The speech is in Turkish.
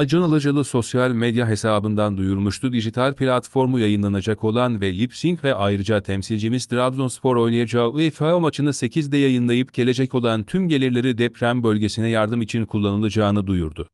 Acınalıcılı sosyal medya hesabından duyurmuştu dijital platformu yayınlanacak olan ve Lipsing ve ayrıca temsilcimiz Trabzonspor oynayacağı UEFA maçını 8'de yayınlayıp gelecek olan tüm gelirleri deprem bölgesine yardım için kullanılacağını duyurdu.